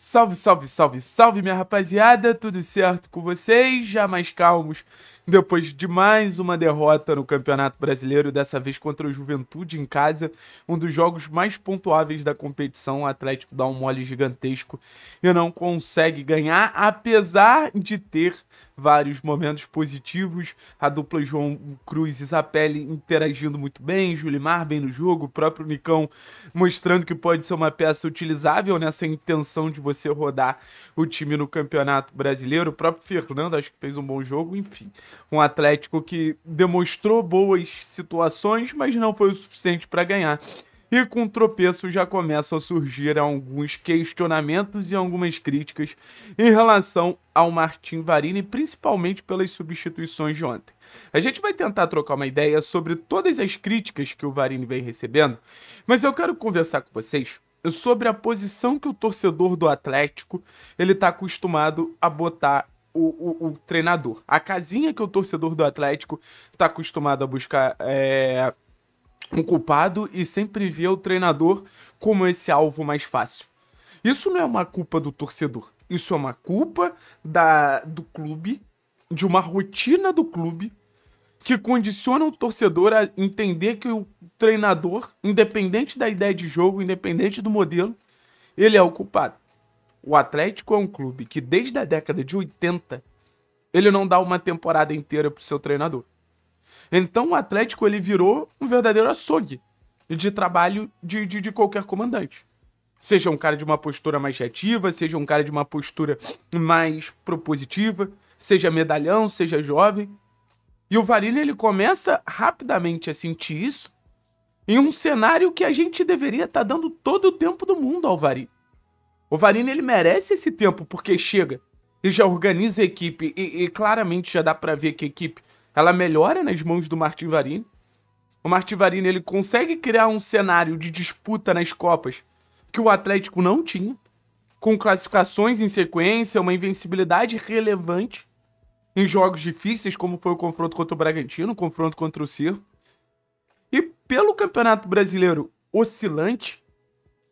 Salve, salve, salve, salve, minha rapaziada, tudo certo com vocês? Já mais calmos depois de mais uma derrota no Campeonato Brasileiro, dessa vez contra o Juventude em casa, um dos jogos mais pontuáveis da competição. O Atlético dá um mole gigantesco e não consegue ganhar, apesar de ter vários momentos positivos. A dupla João Cruz e Zapelli interagindo muito bem, Julimar bem no jogo, o próprio Nicão mostrando que pode ser uma peça utilizável nessa intenção de você rodar o time no Campeonato Brasileiro. O próprio Fernando acho que fez um bom jogo, enfim. Um Atlético que demonstrou boas situações, mas não foi o suficiente para ganhar. E com o tropeço já começam a surgir alguns questionamentos e algumas críticas em relação ao Martin Varini, principalmente pelas substituições de ontem. A gente vai tentar trocar uma ideia sobre todas as críticas que o Varini vem recebendo, mas eu quero conversar com vocês sobre a posição que o torcedor do Atlético ele está acostumado a botar o, o, o, treinador. A casinha que o torcedor do Atlético está acostumado a buscar é, um culpado e sempre vê o treinador como esse alvo mais fácil. Isso não é uma culpa do torcedor. Isso é uma culpa da, do clube, de uma rotina do clube que condiciona o torcedor a entender que o treinador, independente da ideia de jogo, independente do modelo, ele é o culpado. O Atlético é um clube que desde a década de 80 ele não dá uma temporada inteira pro seu treinador. Então o Atlético ele virou um verdadeiro açougue de trabalho de, de, de qualquer comandante. Seja um cara de uma postura mais reativa, seja um cara de uma postura mais propositiva, seja medalhão, seja jovem. E o Varilha ele começa rapidamente a sentir isso em um cenário que a gente deveria estar tá dando todo o tempo do mundo ao Varilha. O Varilha ele merece esse tempo porque chega e já organiza a equipe e, e claramente já dá para ver que a equipe ela melhora nas mãos do Martin Varini. O Martin Varini ele consegue criar um cenário de disputa nas Copas que o Atlético não tinha, com classificações em sequência, uma invencibilidade relevante em jogos difíceis, como foi o confronto contra o Bragantino, o confronto contra o Circo. E pelo Campeonato Brasileiro oscilante,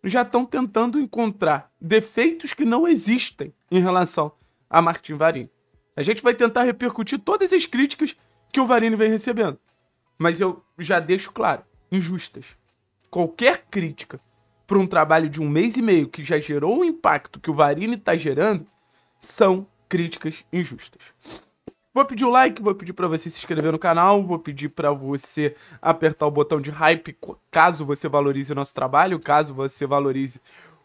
já estão tentando encontrar defeitos que não existem em relação a Martin Varini. A gente vai tentar repercutir todas as críticas que o Varini vem recebendo. Mas eu já deixo claro, injustas. Qualquer crítica para um trabalho de um mês e meio que já gerou o impacto que o Varini está gerando são críticas injustas. Vou pedir o like, vou pedir para você se inscrever no canal, vou pedir para você apertar o botão de hype caso você valorize o nosso trabalho, caso você valorize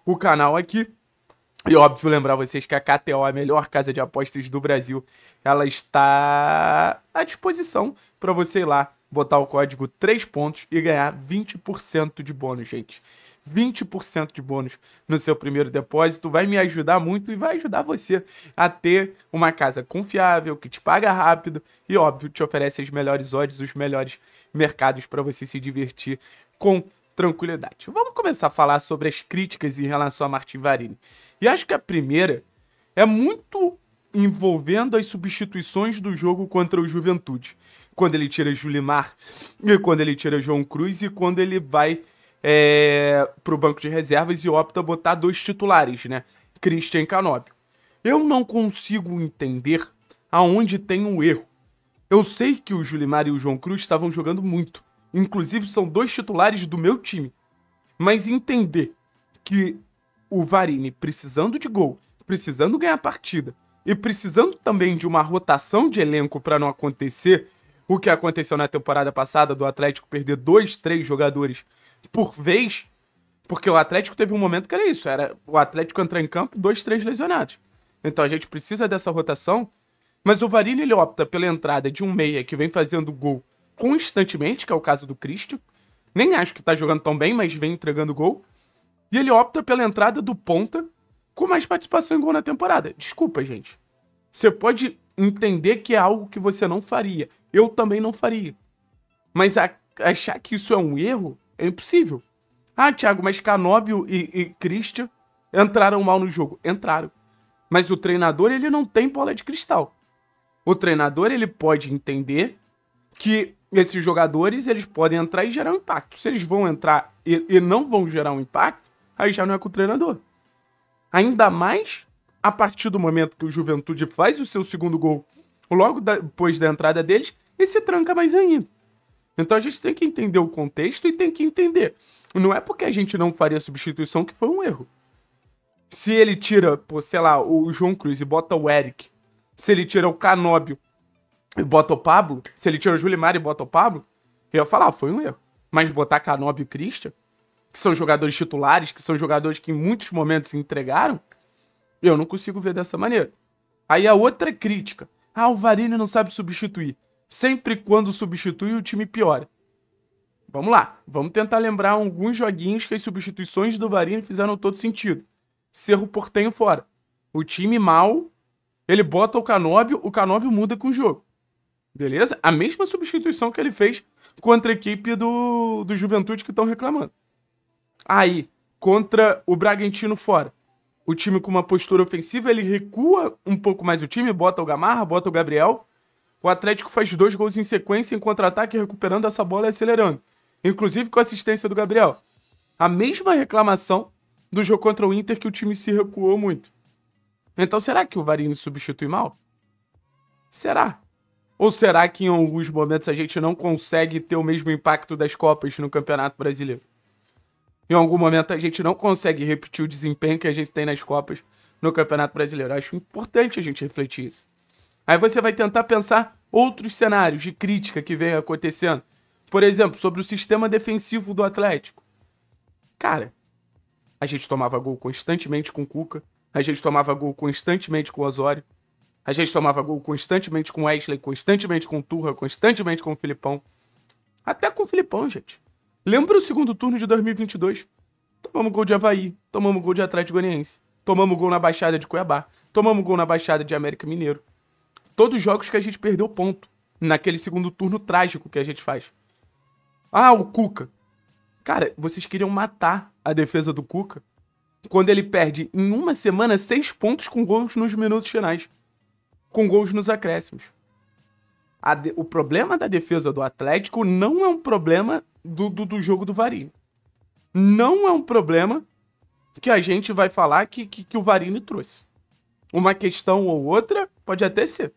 o canal aqui. E óbvio lembrar vocês que a KTO, a melhor casa de apostas do Brasil, ela está à disposição para você ir lá botar o código 3 pontos e ganhar 20% de bônus, gente. 20% de bônus no seu primeiro depósito vai me ajudar muito e vai ajudar você a ter uma casa confiável, que te paga rápido e, óbvio, te oferece as melhores odds, os melhores mercados para você se divertir com tranquilidade. Vamos começar a falar sobre as críticas em relação a Martin Varini. E acho que a primeira é muito envolvendo as substituições do jogo contra o Juventude. Quando ele tira Julimar, e quando ele tira João Cruz, e quando ele vai é, o banco de reservas e opta botar dois titulares, né? Christian Canóbio. Eu não consigo entender aonde tem um erro. Eu sei que o Julimar e o João Cruz estavam jogando muito. Inclusive, são dois titulares do meu time. Mas entender que o Varini, precisando de gol, precisando ganhar partida e precisando também de uma rotação de elenco para não acontecer o que aconteceu na temporada passada do Atlético perder dois, três jogadores por vez, porque o Atlético teve um momento que era isso, era o Atlético entrar em campo, dois, três lesionados. Então a gente precisa dessa rotação, mas o Varini ele opta pela entrada de um meia que vem fazendo gol constantemente, que é o caso do Cristo. Nem acho que tá jogando tão bem, mas vem entregando gol. E ele opta pela entrada do ponta com mais participação em gol na temporada. Desculpa, gente. Você pode entender que é algo que você não faria. Eu também não faria. Mas a, achar que isso é um erro é impossível. Ah, Thiago, mas Canóbio e, e Christian entraram mal no jogo. Entraram. Mas o treinador, ele não tem bola de cristal. O treinador, ele pode entender que esses jogadores eles podem entrar e gerar um impacto. Se eles vão entrar e, e não vão gerar um impacto, aí já não é com o treinador. Ainda mais a partir do momento que o Juventude faz o seu segundo gol, logo da, depois da entrada deles, e se tranca mais ainda. Então a gente tem que entender o contexto e tem que entender. Não é porque a gente não faria substituição que foi um erro. Se ele tira, pô, sei lá, o João Cruz e bota o Eric, se ele tira o Canóbio e bota o Pablo, se ele tira o Julimar e bota o Pablo, eu ia falar, ah, foi um erro. Mas botar Canóbio e Christian, que são jogadores titulares, que são jogadores que em muitos momentos se entregaram, eu não consigo ver dessa maneira. Aí a outra crítica. Ah, o Varini não sabe substituir. Sempre quando substitui, o time piora. Vamos lá, vamos tentar lembrar alguns joguinhos que as substituições do Varini fizeram todo sentido. Cerro Portenho fora. O time mal, ele bota o Canóbio, o Canóbio muda com o jogo. Beleza? A mesma substituição que ele fez contra a equipe do, do Juventude que estão reclamando. Aí, contra o Bragantino fora. O time com uma postura ofensiva, ele recua um pouco mais o time, bota o Gamarra, bota o Gabriel. O Atlético faz dois gols em sequência em contra-ataque, recuperando essa bola e acelerando. Inclusive com a assistência do Gabriel. A mesma reclamação do jogo contra o Inter que o time se recuou muito. Então será que o Varini substitui mal? Será? Ou será que em alguns momentos a gente não consegue ter o mesmo impacto das Copas no Campeonato Brasileiro? Em algum momento a gente não consegue repetir o desempenho que a gente tem nas Copas no Campeonato Brasileiro. acho importante a gente refletir isso. Aí você vai tentar pensar outros cenários de crítica que vem acontecendo. Por exemplo, sobre o sistema defensivo do Atlético. Cara, a gente tomava gol constantemente com o Cuca, a gente tomava gol constantemente com o Osório. A gente tomava gol constantemente com Wesley, constantemente com o Turra, constantemente com o Filipão. Até com o Filipão, gente. Lembra o segundo turno de 2022? Tomamos gol de Havaí, tomamos gol de Atlético Goianiense, tomamos gol na Baixada de Cuiabá, tomamos gol na Baixada de América Mineiro. Todos os jogos que a gente perdeu ponto naquele segundo turno trágico que a gente faz. Ah, o Cuca. Cara, vocês queriam matar a defesa do Cuca quando ele perde em uma semana seis pontos com gols nos minutos finais com gols nos acréscimos. De... O problema da defesa do Atlético não é um problema do, do, do jogo do Varini. Não é um problema que a gente vai falar que, que, que o Varini trouxe. Uma questão ou outra pode até ser.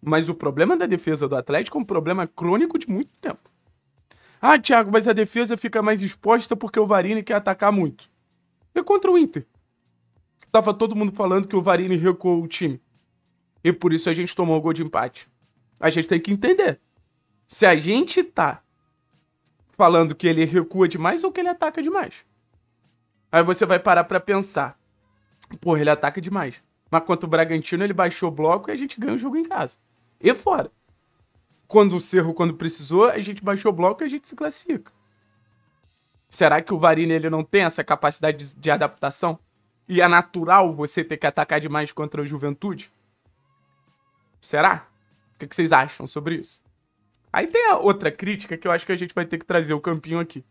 Mas o problema da defesa do Atlético é um problema crônico de muito tempo. Ah, Thiago, mas a defesa fica mais exposta porque o Varini quer atacar muito. É contra o Inter. Tava todo mundo falando que o Varini recuou o time. E por isso a gente tomou o gol de empate. A gente tem que entender. Se a gente tá falando que ele recua demais ou que ele ataca demais. Aí você vai parar para pensar. Porra, ele ataca demais. Mas quanto o Bragantino, ele baixou o bloco e a gente ganha o jogo em casa. E fora. Quando o Cerro, quando precisou, a gente baixou o bloco e a gente se classifica. Será que o Varine ele não tem essa capacidade de, de adaptação? E é natural você ter que atacar demais contra a juventude? Será? O que, vocês acham sobre isso? Aí tem a outra crítica que eu acho que a gente vai ter que trazer o campinho aqui.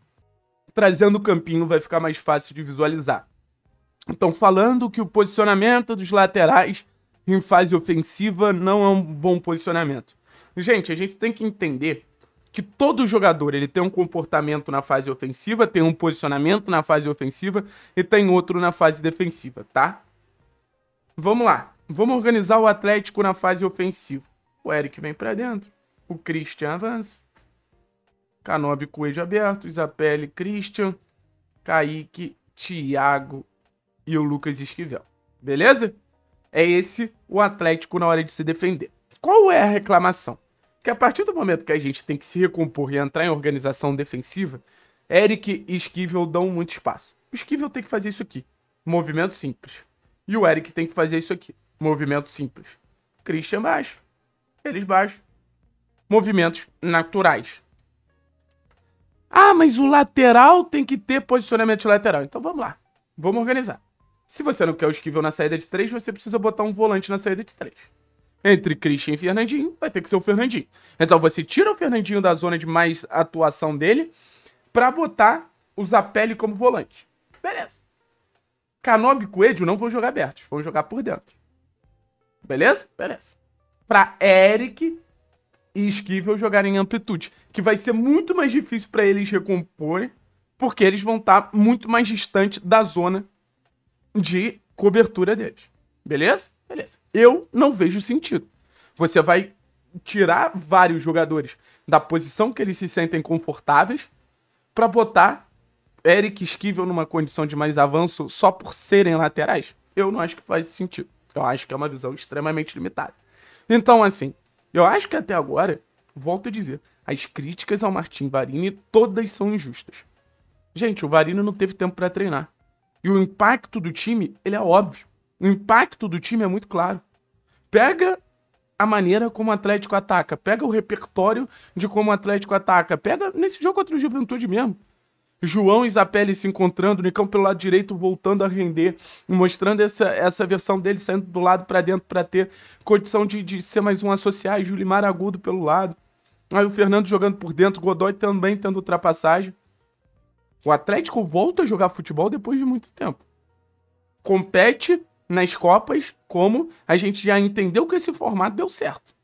Trazendo o campinho vai ficar mais fácil de visualizar. Então, falando que o posicionamento dos laterais em fase ofensiva não é um bom posicionamento. Gente, a gente tem que entender que todo jogador ele tem um comportamento na fase ofensiva, tem um posicionamento na fase ofensiva e tem outro na fase defensiva, tá? Vamos lá. Vamos organizar o Atlético na fase ofensiva. O Eric vem para dentro. O Christian avança. Canobi Coelho aberto. Isabelle Christian. Kaique, Thiago e o Lucas Esquivel. Beleza? É esse o Atlético na hora de se defender. Qual é a reclamação? Que a partir do momento que a gente tem que se recompor e entrar em organização defensiva, Eric e Esquivel dão muito espaço. O Esquivel tem que fazer isso aqui. Movimento simples. E o Eric tem que fazer isso aqui. Movimento simples. Christian baixo. Eles baixo. Movimentos naturais. Ah, mas o lateral tem que ter posicionamento de lateral. Então vamos lá. Vamos organizar. Se você não quer o esquivel na saída de 3, você precisa botar um volante na saída de 3. Entre Christian e Fernandinho, vai ter que ser o Fernandinho. Então você tira o Fernandinho da zona de mais atuação dele para botar o Zapelli como volante. Beleza. Canobi e Coelho não vão jogar abertos, vão jogar por dentro. Beleza? Beleza. Pra Eric e Esquivel jogarem em amplitude, que vai ser muito mais difícil para eles recomporem, porque eles vão estar tá muito mais distante da zona de cobertura deles. Beleza? Beleza. Eu não vejo sentido. Você vai tirar vários jogadores da posição que eles se sentem confortáveis para botar Eric Esquivel numa condição de mais avanço só por serem laterais? Eu não acho que faz sentido. Eu acho que é uma visão extremamente limitada. Então, assim, eu acho que até agora, volto a dizer, as críticas ao Martin Varini todas são injustas. Gente, o Varini não teve tempo para treinar. E o impacto do time, ele é óbvio. O impacto do time é muito claro. Pega a maneira como o Atlético ataca, pega o repertório de como o Atlético ataca, pega nesse jogo contra o Juventude mesmo. João e Isapelli se encontrando, Nicão pelo lado direito voltando a render, mostrando essa, essa versão dele saindo do lado para dentro para ter condição de, de ser mais um associado, Julimar Agudo pelo lado. Aí o Fernando jogando por dentro, Godoy também tendo ultrapassagem. O Atlético volta a jogar futebol depois de muito tempo. Compete nas Copas como a gente já entendeu que esse formato deu certo.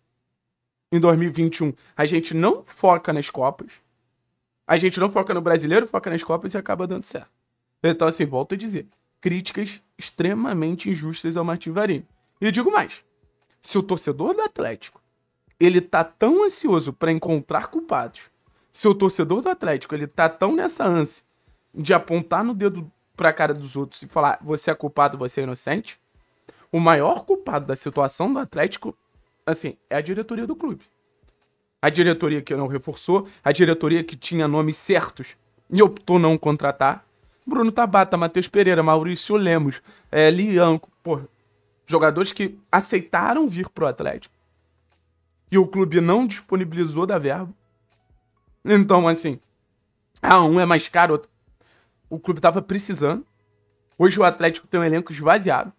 Em 2021, a gente não foca nas Copas a gente não foca no brasileiro, foca nas Copas e acaba dando certo. Então, assim, volto a dizer: críticas extremamente injustas ao Mativarini. E digo mais: se o torcedor do Atlético ele tá tão ansioso para encontrar culpados, se o torcedor do Atlético ele tá tão nessa ânsia de apontar no dedo pra cara dos outros e falar você é culpado, você é inocente, o maior culpado da situação do Atlético, assim, é a diretoria do clube a diretoria que não reforçou, a diretoria que tinha nomes certos e optou não contratar. Bruno Tabata, Matheus Pereira, Maurício Lemos, é, Lianco, pô, jogadores que aceitaram vir pro Atlético. E o clube não disponibilizou da verba. Então, assim, ah, um é mais caro, outro. o clube tava precisando. Hoje o Atlético tem um elenco esvaziado.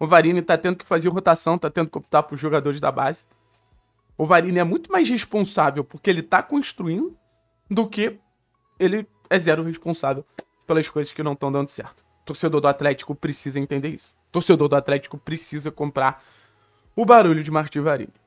O Varini tá tendo que fazer rotação, tá tendo que optar os jogadores da base. O Varini é muito mais responsável porque ele tá construindo do que ele é zero responsável pelas coisas que não estão dando certo. torcedor do Atlético precisa entender isso. torcedor do Atlético precisa comprar o barulho de Martim Varini.